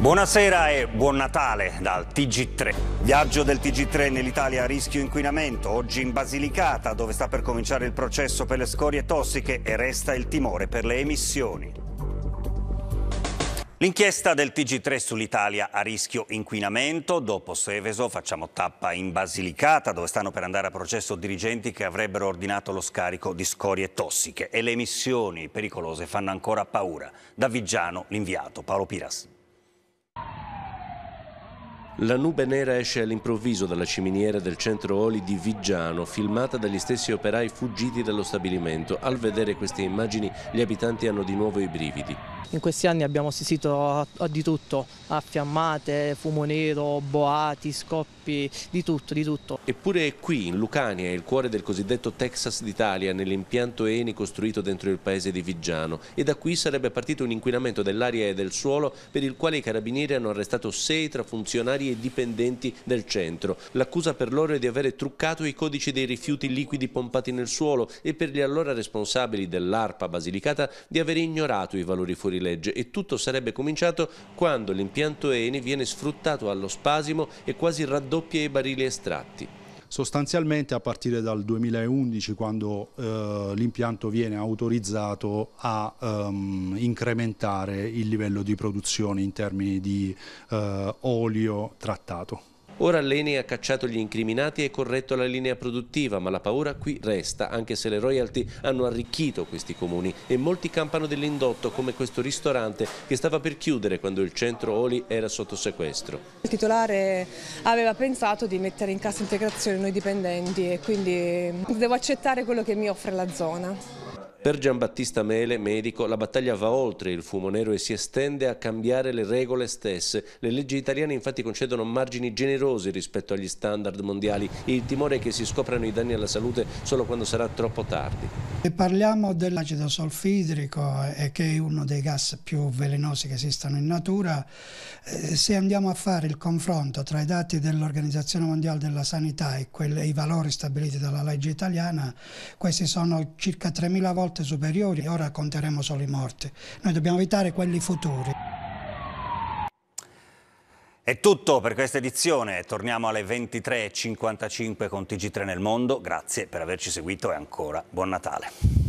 Buonasera e buon Natale dal TG3. Viaggio del TG3 nell'Italia a rischio inquinamento, oggi in Basilicata dove sta per cominciare il processo per le scorie tossiche e resta il timore per le emissioni. L'inchiesta del TG3 sull'Italia a rischio inquinamento, dopo Seveso facciamo tappa in Basilicata dove stanno per andare a processo dirigenti che avrebbero ordinato lo scarico di scorie tossiche e le emissioni pericolose fanno ancora paura. Da Viggiano l'inviato Paolo Piras. La nube nera esce all'improvviso dalla ciminiera del centro Oli di Viggiano, filmata dagli stessi operai fuggiti dallo stabilimento. Al vedere queste immagini gli abitanti hanno di nuovo i brividi. In questi anni abbiamo assistito a, di tutto, a fiammate, fumo nero, boati, scoppi, di tutto, di tutto. Eppure qui, in Lucania, il cuore del cosiddetto Texas d'Italia, nell'impianto Eni costruito dentro il paese di Viggiano. E da qui sarebbe partito un inquinamento dell'aria e del suolo per il quale i carabinieri hanno arrestato sei tra funzionari e dipendenti del centro. L'accusa per loro è di avere truccato i codici dei rifiuti liquidi pompati nel suolo e per gli allora responsabili dell'ARPA Basilicata di aver ignorato i valori fuorilegge e tutto sarebbe cominciato quando l'impianto ENI viene sfruttato allo spasimo e quasi raddoppia i barili estratti sostanzialmente a partire dal 2011 quando eh, l'impianto viene autorizzato a ehm, incrementare il livello di produzione in termini di eh, olio trattato. Ora l'Eni ha cacciato gli incriminati e corretto la linea produttiva, ma la paura qui resta, anche se le royalty hanno arricchito questi comuni e molti campano dell'indotto come questo ristorante che stava per chiudere quando il centro Oli era sotto sequestro. Il titolare aveva pensato di mettere in cassa integrazione noi dipendenti e quindi devo accettare quello che mi offre la zona. Per Giambattista Mele, medico, la battaglia va oltre il fumo nero e si estende a cambiare le regole stesse. Le leggi italiane infatti concedono margini generosi rispetto agli standard mondiali. Il timore è che si scoprano i danni alla salute solo quando sarà troppo tardi. E parliamo dell'acido solfidrico eh, che è uno dei gas più velenosi che esistono in natura. Eh, se andiamo a fare il confronto tra i dati dell'Organizzazione Mondiale della Sanità e quelli, i valori stabiliti dalla legge italiana, questi sono circa 3.000 volte superiori ora conteremo solo i morti. Noi dobbiamo evitare quelli futuri. È tutto per questa edizione, torniamo alle 23.55 con TG3 nel mondo, grazie per averci seguito e ancora buon Natale.